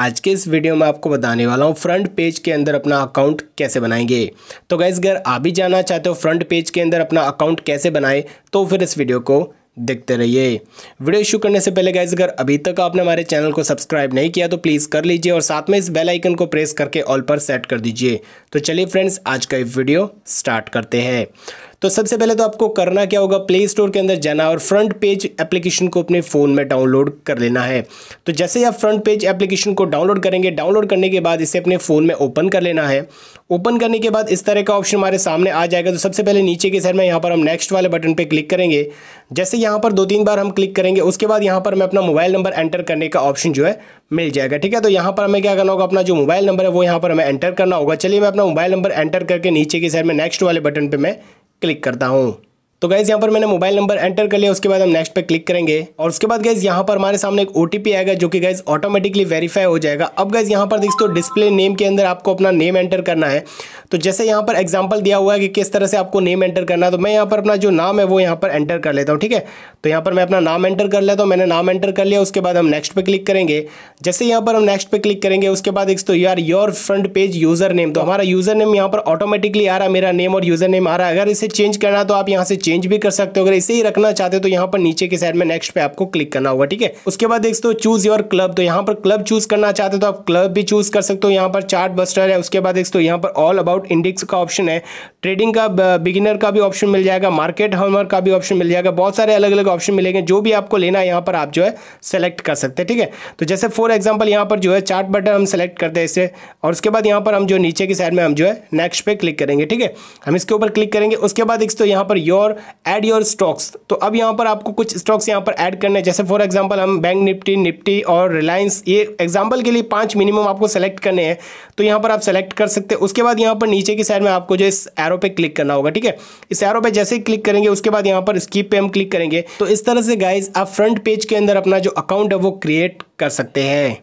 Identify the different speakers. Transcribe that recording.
Speaker 1: आज के इस वीडियो में आपको बताने वाला हूँ फ्रंट पेज के अंदर अपना अकाउंट कैसे बनाएंगे तो गैस अगर आप भी जानना चाहते हो फ्रंट पेज के अंदर अपना अकाउंट कैसे बनाए तो फिर इस वीडियो को देखते रहिए वीडियो शुरू करने से पहले गाइज अगर अभी तक आपने हमारे चैनल को सब्सक्राइब नहीं किया तो प्लीज़ कर लीजिए और साथ में इस बेल आइकन को प्रेस करके ऑल पर सेट कर दीजिए तो चलिए फ्रेंड्स आज का ये वीडियो स्टार्ट करते हैं तो सबसे पहले तो आपको करना क्या होगा प्ले स्टोर के अंदर जाना और फ्रंट पेज एप्लीकेशन को अपने फ़ोन में डाउनलोड कर लेना है तो जैसे ही आप फ्रंट पेज एप्लीकेशन को डाउनलोड करेंगे डाउनलोड करने के बाद इसे अपने फ़ोन में ओपन कर लेना है ओपन करने के बाद इस तरह का ऑप्शन हमारे सामने आ जाएगा तो सबसे पहले नीचे के साइड में यहाँ पर हम नेक्स्ट वाले बटन पर क्लिक करेंगे जैसे यहाँ पर दो तीन बार हम क्लिक करेंगे उसके बाद यहाँ पर हमें अपना मोबाइल नंबर एंटर करने का ऑप्शन जो है मिल जाएगा ठीक है तो यहाँ पर हमें क्या करना होगा अपना जो मोबाइल नंबर है वो यहाँ पर हमें एंटर करना होगा चलिए मैं अपना मोबाइल नंबर एंटर करके नीचे की साइड में नेक्स्ट वाले बटन पर मैं क्लिक करता हूँ तो गैस यहाँ पर मैंने मोबाइल नंबर एंटर कर लिया उसके बाद हम नेक्स्ट पे क्लिक करेंगे और उसके बाद गैस यहाँ पर हमारे सामने एक ओटीपी आएगा जो कि गैस ऑटोमेटिकली वेरीफाई हो जाएगा अब गैस यहाँ पर दोस्तों डिस्प्ले नेम के अंदर आपको अपना नेम एंटर करना है तो जैसे यहाँ पर एग्जाम्पल दिया हुआ है कि किस तरह से आपको नेम एंटर करना है तो मैं यहाँ पर अपना जो नाम है वो यहाँ पर एंटर कर लेता हूँ ठीक है तो यहाँ पर मैं अपना नाम एंटर कर लेता हूँ मैंने नाम एंटर कर लिया उसके बाद हम नेक्स्ट पे क्लिक करेंगे जैसे यहाँ पर हम नेक्स्ट पर क्लिक करेंगे उसके बाद एक तो यार your front page user name तो हमारा यूजर नेम यहाँ पर ऑटोमेटिकली आ रहा है मेरा नेम और यूजर नेम आ रहा है अगर इसे चेंज करना तो आप यहाँ से चेंज भी कर सकते हो अगर इसे ही रखना चाहते हो तो यहाँ पर नीचे के साइड में नेक्स्ट पे आपको क्लिक करना होगा ठीक है उसके बाद दोस्तों चूज योर क्लब तो यहाँ पर क्लब चूज करना चाहते हो तो आप क्लब भी चूज कर सकते हो यहाँ पर चार्ट बस्टर है उसके बाद दोस्तों यहाँ पर ऑल अबाउट इंडेक्स का ऑप्शन है ट्रेडिंग का बिगिनर का भी ऑप्शन मिल जाएगा मार्केट हमर का भी ऑप्शन मिल जाएगा बहुत सारे अलग अलग ऑप्शन मिलेंगे जो भी आपको लेना है यहाँ पर आप जो है सेलेक्ट कर सकते हैं ठीक है तो जैसे फॉर एग्जाम्पल यहाँ पर जो है चार्ट बटन हम सेलेक्ट करते हैं इसे और उसके बाद यहाँ पर हम जो नीचे की साइड में हम जो है नेक्स्ट पे क्लिक करेंगे ठीक है हम इसके ऊपर क्लिक करेंगे उसके बाद एक तो यहाँ per your add your stocks तो अब यहाँ पर आपको कुछ स्टॉक्स यहाँ पर ऐड करने जैसे फॉर एग्जांपल हम बैंक निफ्टी निफ्टी और रिलायंस ये एग्जांपल के लिए पांच मिनिमम आपको सेलेक्ट करने हैं तो यहाँ पर आप सेलेक्ट कर सकते हैं उसके बाद यहाँ पर नीचे की साइड में आपको जो इस एरो पे क्लिक करना होगा ठीक है इस एरो पे जैसे ही क्लिक करेंगे उसके बाद यहाँ पर स्कीप पे हम क्लिक करेंगे तो इस तरह से गाइज आप फ्रंट पेज के अंदर अपना जो अकाउंट है वो क्रिएट कर सकते हैं